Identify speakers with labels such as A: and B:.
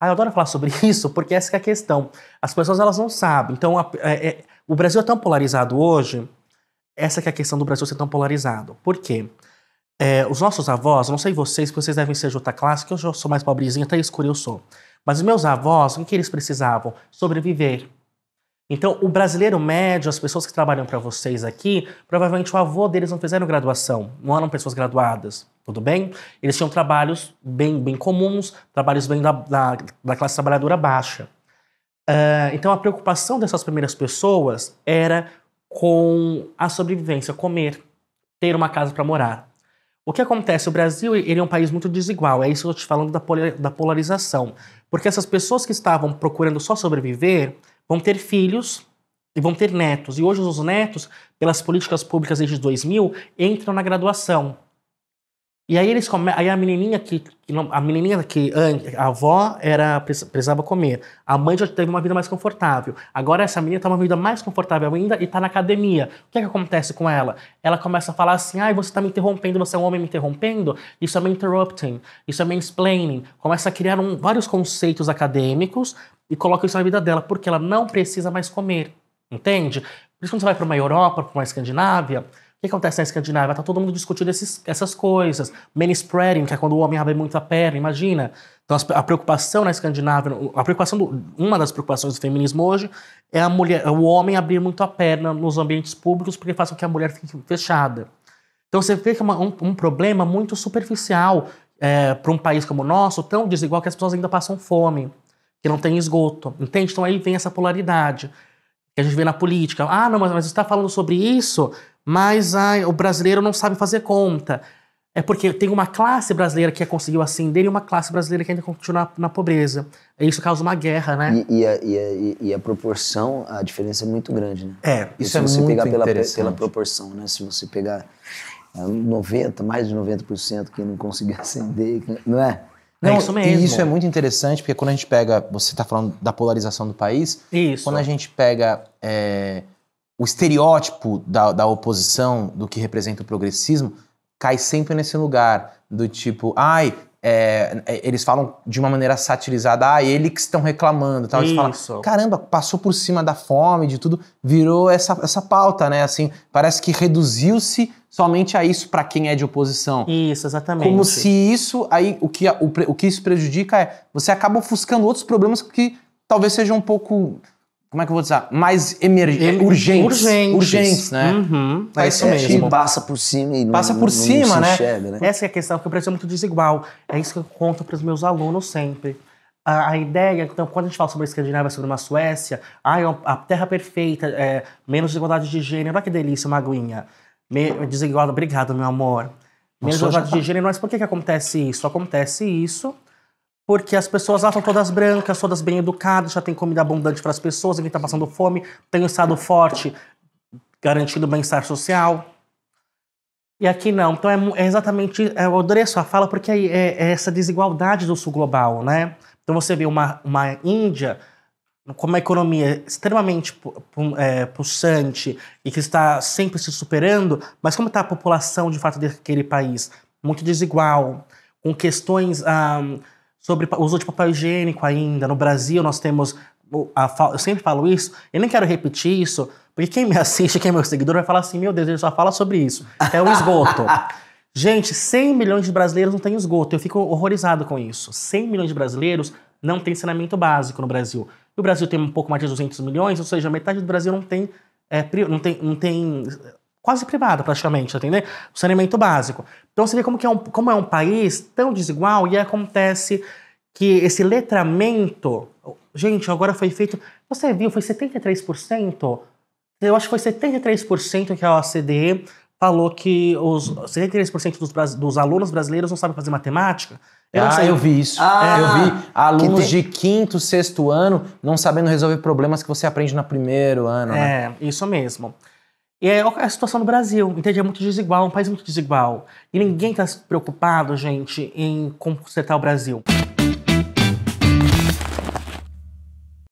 A: Ah, eu adoro falar sobre isso porque essa é a questão. As pessoas elas não sabem. Então, a, é, é, o Brasil é tão polarizado hoje. Essa é a questão do Brasil ser tão polarizado. Por quê? É, os nossos avós, não sei vocês, vocês devem ser Jota outra que eu sou mais pobrezinho, até escuro eu sou. Mas os meus avós, o que eles precisavam? Sobreviver. Então, o brasileiro médio, as pessoas que trabalham para vocês aqui, provavelmente o avô deles não fizeram graduação, não eram pessoas graduadas, tudo bem? Eles tinham trabalhos bem, bem comuns, trabalhos bem da, da, da classe trabalhadora baixa. Uh, então, a preocupação dessas primeiras pessoas era com a sobrevivência, comer, ter uma casa para morar. O que acontece? O Brasil ele é um país muito desigual, é isso que eu estou te falando da, da polarização. Porque essas pessoas que estavam procurando só sobreviver vão ter filhos e vão ter netos. E hoje os netos, pelas políticas públicas desde 2000, entram na graduação. E aí eles come... aí a menininha que, a menininha que a avó era precisava comer, a mãe já teve uma vida mais confortável. Agora essa menina está uma vida mais confortável ainda e está na academia. O que, é que acontece com ela? Ela começa a falar assim: "Ai, ah, você está me interrompendo, você é um homem me interrompendo". Isso é me interrupting, isso é me explaining. Começa a criar um, vários conceitos acadêmicos e coloca isso na vida dela, porque ela não precisa mais comer, entende? Por isso, quando você vai para uma Europa, para uma Escandinávia, o que acontece na Escandinávia? Tá todo mundo discutindo esses, essas coisas. Men spreading, que é quando o homem abre muito a perna, imagina. Então a preocupação na Escandinávia, a preocupação do, uma das preocupações do feminismo hoje é a mulher, é o homem abrir muito a perna nos ambientes públicos porque faz com que a mulher fique fechada. Então você vê que é uma, um, um, problema muito superficial é, para um país como o nosso, tão desigual que as pessoas ainda passam fome que não tem esgoto. Entende? Então aí vem essa polaridade que a gente vê na política. Ah, não, mas, você está falando sobre isso, mas ai, o brasileiro não sabe fazer conta. É porque tem uma classe brasileira que é conseguiu ascender e uma classe brasileira que ainda continua na, pobreza. Isso causa uma guerra, né?
B: E, e, a, e, a, e, a, proporção, a diferença é muito grande, né? É, isso se é você muito pegar pela, pela proporção, né? Se você pegar 90, é, mais de 90% que não conseguiu ascender, não é? É Não, é isso mesmo. E isso é muito interessante, porque quando a gente pega. Você está falando da polarização do país. Isso. Quando a gente pega é, o estereótipo da, da oposição, do que representa o progressismo, cai sempre nesse lugar do tipo, ai, é, é, eles falam de uma maneira satirizada, ah, eles que estão reclamando. Tal. Eles falam, caramba, passou por cima da fome, de tudo, virou essa, essa pauta, né? Assim, parece que reduziu-se somente a isso para quem é de oposição. Isso, exatamente. Como se isso aí, o que, o, o que isso prejudica é você acaba ofuscando outros problemas que talvez sejam um pouco como é que eu vou dizer? Mais emergente, é Urgentes. Urgentes, né? Uhum, é isso mesmo. Tipo passa por cima e não, Passa por não, cima, não né? Enxerga, né? Essa
A: é a questão, porque o preço é muito desigual. É isso que eu conto para os meus alunos sempre. A, a, ideia, então, quando a gente fala sobre a Escandinávia, sobre uma Suécia, ai, ah, é a terra perfeita, é, menos desigualdade de gênero, olha que delícia, uma aguinha. Me, desigualdade, obrigado, meu amor. Menos desigualdade de gênero, mas por que, que acontece isso? Acontece isso porque as pessoas lá ah, são todas brancas, todas bem educadas, já tem comida abundante para as pessoas, ninguém está passando fome, tem um Estado forte garantindo bem-estar social. E aqui não. Então é, é exatamente. É, eu adorei a sua fala, porque é, é, essa desigualdade do sul global, né? Então você vê uma, uma Índia com uma economia extremamente é, pulsante e que está sempre se superando, mas como está a população de fato daquele país? Muito desigual, com questões sobre o uso de papel higiênico ainda. No Brasil, nós temos. A, eu sempre falo isso, eu nem quero repetir isso, porque quem me assiste, quem é meu seguidor, vai falar assim: meu Deus, ele só fala sobre isso. É o esgoto. Gente, 100 milhões de brasileiros não têm esgoto. Eu fico horrorizado com isso. 100 milhões de brasileiros não têm saneamento básico no Brasil. E o Brasil tem um pouco mais de 200 milhões, ou seja, metade do Brasil não tem, é, não tem, não tem quase privada, praticamente, entendeu? O saneamento básico. Então você vê como, que é, um, como é um país tão desigual e acontece que esse letramento, gente, agora foi feito, você viu, foi 73%, eu acho que foi 73% que a OCDE falou que os 73% dos,
B: dos alunos brasileiros não sabem fazer matemática. Eu ah, eu vi isso. Ah, eu vi alunos tem... de quinto, sexto ano não sabendo resolver problemas que você aprende no primeiro ano. Né? É, né? isso mesmo. E é, é a situação do Brasil, entende? É muito desigual, é um país muito desigual. E ninguém
A: está preocupado, gente, em consertar o Brasil.